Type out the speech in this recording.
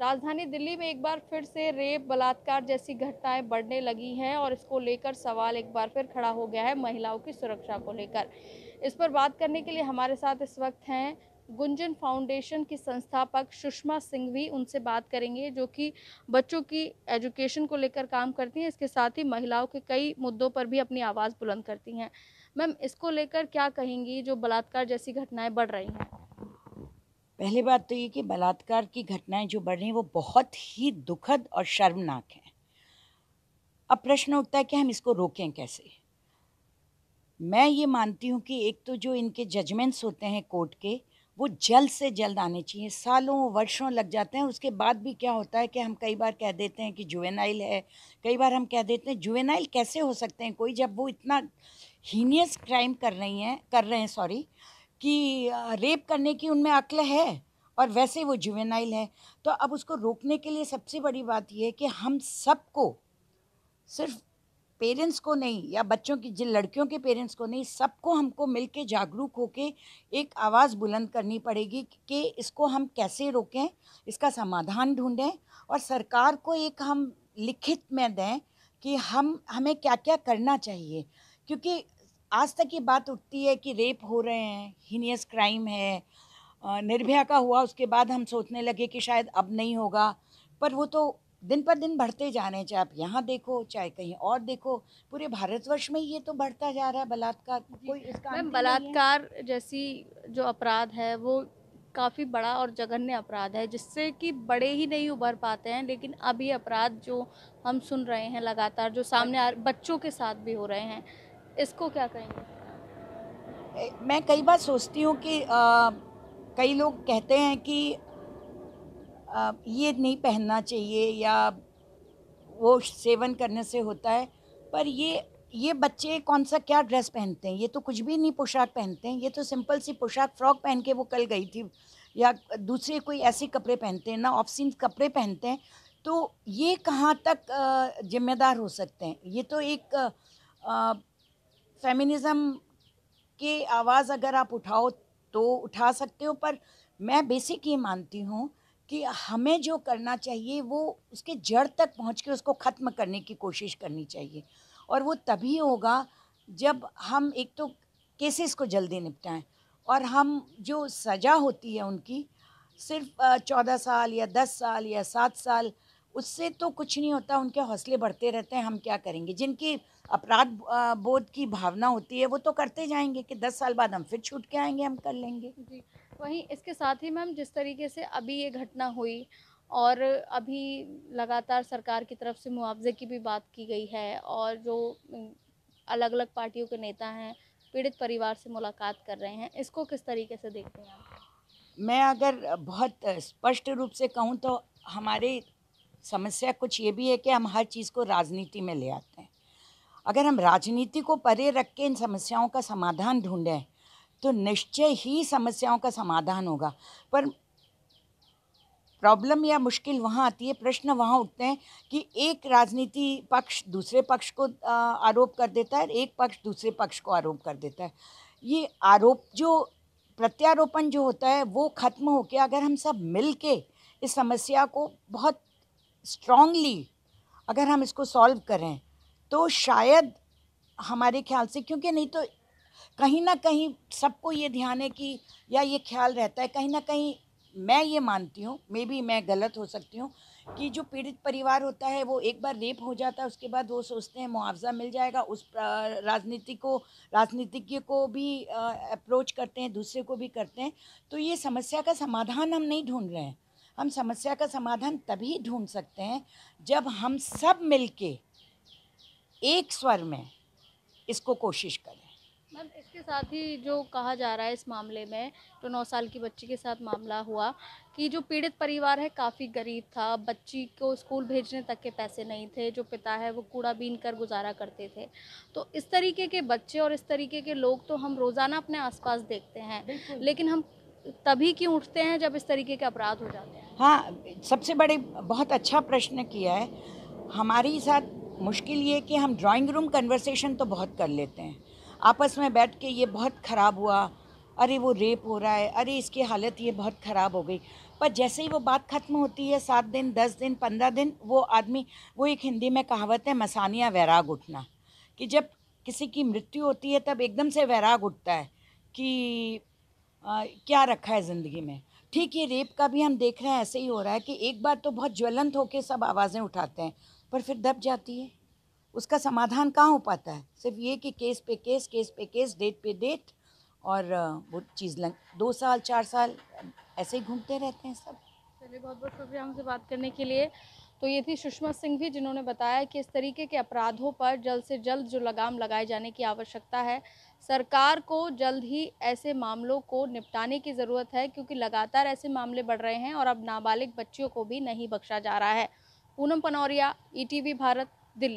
राजधानी दिल्ली में एक बार फिर से रेप बलात्कार जैसी घटनाएं बढ़ने लगी हैं और इसको लेकर सवाल एक बार फिर खड़ा हो गया है महिलाओं की सुरक्षा को लेकर इस पर बात करने के लिए हमारे साथ इस वक्त हैं गुंजन फाउंडेशन की संस्थापक सुषमा सिंह भी उनसे बात करेंगे जो कि बच्चों की एजुकेशन को लेकर काम करती हैं इसके साथ ही महिलाओं के कई मुद्दों पर भी अपनी आवाज़ बुलंद करती हैं मैम इसको लेकर क्या कहेंगी जो बलात्कार जैसी घटनाएं बढ़ रही हैं पहली बात तो ये कि बलात्कार की घटनाएं जो बढ़ रही हैं वो बहुत ही दुखद और शर्मनाक हैं अब प्रश्न उठता है कि हम इसको रोकें कैसे मैं ये मानती हूँ कि एक तो जो इनके जजमेंट्स होते हैं कोर्ट के वो जल्द से जल्द आने चाहिए सालों वर्षों लग जाते हैं उसके बाद भी क्या होता है कि हम कई बार कह देते हैं कि जुवेनाइल है कई बार हम कह देते हैं जुवेनाइल कैसे हो सकते हैं कोई जब वो इतना हीनियस क्राइम कर रही हैं कर रहे हैं सॉरी कि रेप करने की उनमें अक्ल है और वैसे वो जुवेनाइल है तो अब उसको रोकने के लिए सबसे बड़ी बात यह है कि हम सबको सिर्फ पेरेंट्स को नहीं या बच्चों की जिन लड़कियों के पेरेंट्स को नहीं सबको हमको मिल के जागरूक होके एक आवाज़ बुलंद करनी पड़ेगी कि इसको हम कैसे रोकें इसका समाधान ढूंढें और सरकार को एक हम लिखित में दें कि हम हमें क्या क्या करना चाहिए क्योंकि आज तक ये बात उठती है कि रेप हो रहे हैं हीनियस क्राइम है निर्भया का हुआ उसके बाद हम सोचने लगे कि शायद अब नहीं होगा पर वो तो दिन पर दिन बढ़ते जा रहे हैं चाहे आप यहाँ देखो चाहे कहीं और देखो पूरे भारतवर्ष में ये तो बढ़ता जा रहा है बलात्कार कोई इसका बलात्कार जैसी जो अपराध है वो काफ़ी बड़ा और जघन्य अपराध है जिससे कि बड़े ही नहीं उभर पाते हैं लेकिन अभी अपराध जो हम सुन रहे हैं लगातार जो सामने आ बच्चों के साथ भी हो रहे हैं इसको क्या कहेंगे मैं कई बार सोचती हूँ कि आ, कई लोग कहते हैं कि आ, ये नहीं पहनना चाहिए या वो सेवन करने से होता है पर ये ये बच्चे कौन सा क्या ड्रेस पहनते हैं ये तो कुछ भी नहीं पोशाक पहनते हैं ये तो सिंपल सी पोशाक फ्रॉक पहन के वो कल गई थी या दूसरे कोई ऐसे कपड़े पहनते हैं ना ऑफसिन कपड़े पहनते हैं तो ये कहाँ तक जिम्मेदार हो सकते हैं ये तो एक फेमिनिज़म के आवाज़ अगर आप उठाओ तो उठा सकते हो पर मैं बेसिक ये मानती हूँ कि हमें जो करना चाहिए वो उसके जड़ तक पहुँच के उसको ख़त्म करने की कोशिश करनी चाहिए और वो तभी होगा जब हम एक तो केसेस को जल्दी निपटाएं और हम जो सज़ा होती है उनकी सिर्फ चौदह साल या दस साल या सात साल उससे तो कुछ नहीं होता उनके हौसले बढ़ते रहते हैं हम क्या करेंगे जिनकी अपराध बोध की भावना होती है वो तो करते जाएंगे कि दस साल बाद हम फिर छूट के आएंगे हम कर लेंगे जी वहीं इसके साथ ही मैम जिस तरीके से अभी ये घटना हुई और अभी लगातार सरकार की तरफ से मुआवजे की भी बात की गई है और जो अलग अलग पार्टियों के नेता हैं पीड़ित परिवार से मुलाकात कर रहे हैं इसको किस तरीके से देखते हैं आप मैं अगर बहुत स्पष्ट रूप से कहूँ तो हमारी समस्या कुछ ये भी है कि हम हर चीज़ को राजनीति में ले आते हैं अगर हम राजनीति को परे रख के इन समस्याओं का समाधान ढूंढें तो निश्चय ही समस्याओं का समाधान होगा पर प्रॉब्लम या मुश्किल वहाँ आती है प्रश्न वहाँ उठते हैं कि एक राजनीति पक्ष दूसरे पक्ष को आरोप कर देता है एक पक्ष दूसरे पक्ष को आरोप कर देता है ये आरोप जो प्रत्यारोपण जो होता है वो ख़त्म हो के अगर हम सब मिल के इस समस्या को बहुत स्ट्रांगली अगर हम इसको सॉल्व करें तो शायद हमारे ख्याल से क्योंकि नहीं तो कहीं ना कहीं सबको ये ध्यान है कि या ये ख्याल रहता है कहीं ना कहीं मैं ये मानती हूँ मे बी मैं गलत हो सकती हूँ कि जो पीड़ित परिवार होता है वो एक बार रेप हो जाता है उसके बाद वो सोचते हैं मुआवजा मिल जाएगा उस राजनीति को राजनीतिज्ञ को भी अप्रोच करते हैं दूसरे को भी करते हैं तो ये समस्या का समाधान हम नहीं ढूंढ रहे हैं हम समस्या का समाधान तभी ढूंढ सकते हैं जब हम सब मिलके एक स्वर में इसको कोशिश करें मैम इसके साथ ही जो कहा जा रहा है इस मामले में जो नौ साल की बच्ची के साथ मामला हुआ कि जो पीड़ित परिवार है काफ़ी गरीब था बच्ची को स्कूल भेजने तक के पैसे नहीं थे जो पिता है वो कूड़ा बीन कर गुजारा करते थे तो इस तरीके के बच्चे और इस तरीके के लोग तो हम रोज़ाना अपने आसपास देखते हैं लेकिन हम तभी क्यों उठते हैं जब इस तरीके के अपराध हो जाते हैं हाँ सबसे बड़े बहुत अच्छा प्रश्न किया है हमारे साथ मुश्किल ये कि हम ड्राइंग रूम कन्वर्सेशन तो बहुत कर लेते हैं आपस में बैठ के ये बहुत ख़राब हुआ अरे वो रेप हो रहा है अरे इसकी हालत ये बहुत ख़राब हो गई पर जैसे ही वो बात ख़त्म होती है सात दिन दस दिन पंद्रह दिन वो आदमी वो एक हिंदी में कहावत है मसानिया वैराग उठना कि जब किसी की मृत्यु होती है तब एकदम से वैराग उठता है कि आ, क्या रखा है ज़िंदगी में ठीक ये रेप का भी हम देख रहे हैं ऐसे ही हो रहा है कि एक बार तो बहुत ज्वलंत होकर सब आवाज़ें उठाते हैं पर फिर दब जाती है उसका समाधान कहाँ हो पाता है सिर्फ ये कि केस पे केस केस पे केस डेट पे डेट और वो चीज़ लग दो साल चार साल ऐसे ही घूमते रहते हैं सब चलिए बहुत बहुत शुक्रिया हमसे बात करने के लिए तो ये थी सुषमा सिंह भी जिन्होंने बताया कि इस तरीके के अपराधों पर जल्द से जल्द जो लगाम लगाए जाने की आवश्यकता है सरकार को जल्द ही ऐसे मामलों को निपटाने की ज़रूरत है क्योंकि लगातार ऐसे मामले बढ़ रहे हैं और अब नाबालिग बच्चियों को भी नहीं बख्शा जा रहा है पूनम पनौरिया ई भारत दिल्ली